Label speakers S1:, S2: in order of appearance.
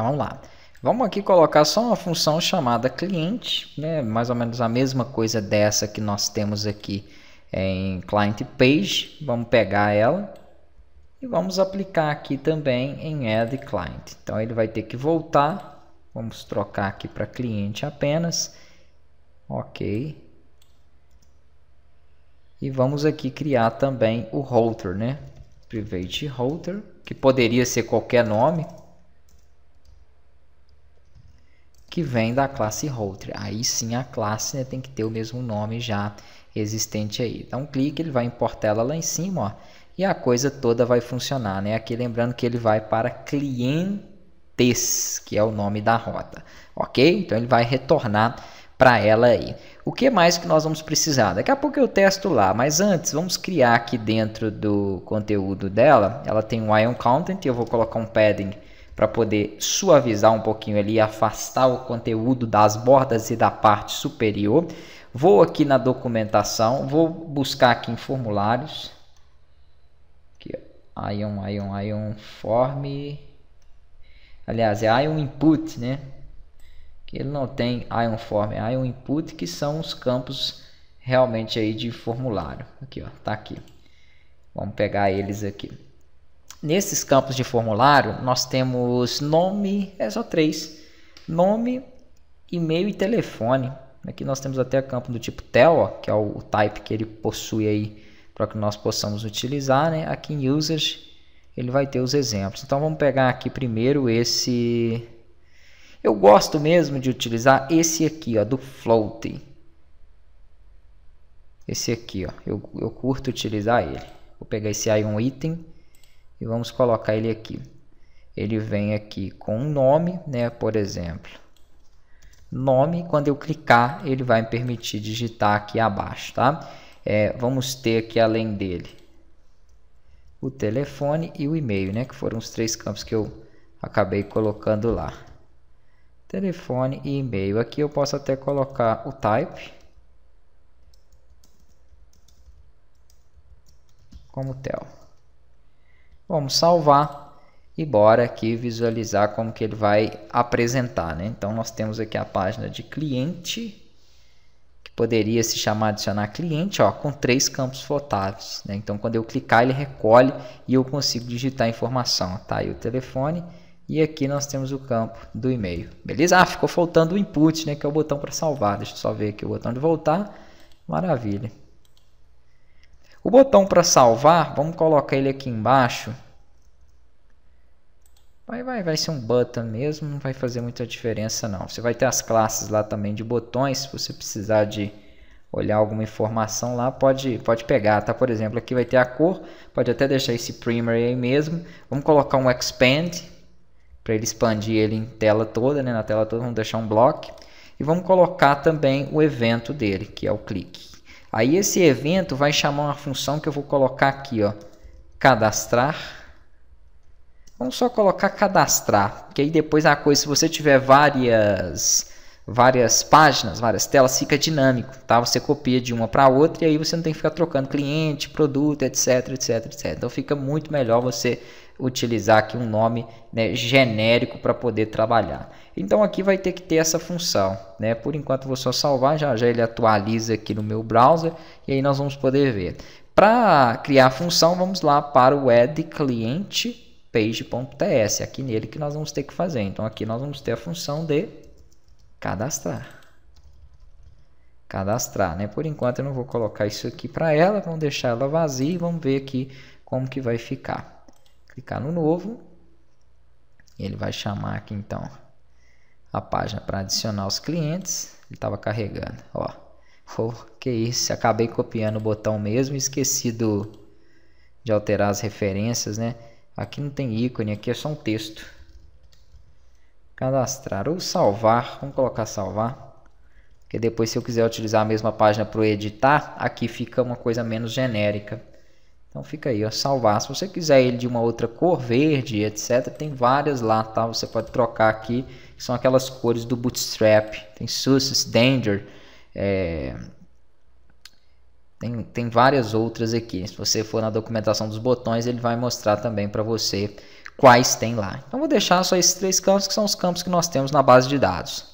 S1: Então vamos lá. Vamos aqui colocar só uma função chamada cliente, né? mais ou menos a mesma coisa dessa que nós temos aqui é, em client page. Vamos pegar ela e vamos aplicar aqui também em add client. Então ele vai ter que voltar. Vamos trocar aqui para cliente apenas. Ok. E vamos aqui criar também o router, né? Private router, que poderia ser qualquer nome, que vem da classe Holter. Aí sim a classe né, tem que ter o mesmo nome já existente aí. Dá então, um clique, ele vai importar ela lá em cima, ó, e a coisa toda vai funcionar, né? Aqui lembrando que ele vai para clientes, que é o nome da rota, ok? Então ele vai retornar para ela aí. O que mais que nós vamos precisar? Daqui a pouco eu testo lá, mas antes vamos criar aqui dentro do conteúdo dela. Ela tem um ion content e eu vou colocar um padding para poder suavizar um pouquinho ali, afastar o conteúdo das bordas e da parte superior. Vou aqui na documentação, vou buscar aqui em formulários. Aqui, Ion, Ion, Ion, Form. Aliás, é Ion Input, né? Que ele não tem Ion Form, é Ion Input, que são os campos realmente aí de formulário. Aqui, ó, tá aqui. Vamos pegar eles aqui. Nesses campos de formulário, nós temos nome, é só três: nome, e-mail e telefone. Aqui nós temos até campo do tipo TEL, que é o type que ele possui aí para que nós possamos utilizar. Né? Aqui em Usage ele vai ter os exemplos. Então vamos pegar aqui primeiro esse. Eu gosto mesmo de utilizar esse aqui, ó, do float. Esse aqui, ó, eu, eu curto utilizar ele. Vou pegar esse aí um item e vamos colocar ele aqui. Ele vem aqui com um nome, né, por exemplo, nome, quando eu clicar, ele vai me permitir digitar aqui abaixo, tá? É, vamos ter aqui além dele o telefone e o e-mail, né, que foram os três campos que eu acabei colocando lá. Telefone e e-mail. Aqui eu posso até colocar o type como tel. Vamos salvar e bora aqui visualizar como que ele vai apresentar. Né? Então nós temos aqui a página de cliente, que poderia se chamar adicionar cliente, ó, com três campos flotáveis. Né? Então quando eu clicar ele recolhe e eu consigo digitar a informação. Tá aí o telefone. E aqui nós temos o campo do e-mail. Beleza? Ah, ficou faltando o input, né, que é o botão para salvar. Deixa eu só ver aqui o botão de voltar. Maravilha. O botão para salvar, vamos colocar ele aqui embaixo. Vai, vai, vai ser um button mesmo, não vai fazer muita diferença não. Você vai ter as classes lá também de botões, se você precisar de olhar alguma informação lá, pode, pode pegar, tá? Por exemplo, aqui vai ter a cor, pode até deixar esse primer aí mesmo. Vamos colocar um expand, para ele expandir ele em tela toda, né? Na tela toda vamos deixar um block E vamos colocar também o evento dele, que é o clique. Aí esse evento vai chamar uma função que eu vou colocar aqui, ó, cadastrar. Vamos só colocar cadastrar, porque aí depois a coisa, se você tiver várias várias páginas, várias telas, fica dinâmico, tá? Você copia de uma para outra e aí você não tem que ficar trocando cliente, produto, etc, etc, etc. Então fica muito melhor você utilizar aqui um nome né, genérico para poder trabalhar. Então aqui vai ter que ter essa função, né? Por enquanto vou só salvar, já já ele atualiza aqui no meu browser e aí nós vamos poder ver. Para criar a função, vamos lá para o add cliente page.ts, aqui nele que nós vamos ter que fazer. Então aqui nós vamos ter a função de cadastrar. Cadastrar, né? Por enquanto eu não vou colocar isso aqui para ela, vamos deixar ela vazia e vamos ver aqui como que vai ficar. Clicar no novo, ele vai chamar aqui então a página para adicionar os clientes. Ele estava carregando, ó. Oh, que isso, acabei copiando o botão mesmo, esqueci do, de alterar as referências, né? Aqui não tem ícone, aqui é só um texto cadastrar ou salvar, vamos colocar salvar, porque depois se eu quiser utilizar a mesma página para editar, aqui fica uma coisa menos genérica. Então fica aí, ó, salvar. Se você quiser ele de uma outra cor, verde, etc, tem várias lá, tá? Você pode trocar aqui, que são aquelas cores do Bootstrap. Tem Success, Danger, é... tem, tem várias outras aqui. Se você for na documentação dos botões, ele vai mostrar também para você quais tem lá. Então vou deixar só esses três campos que são os campos que nós temos na base de dados.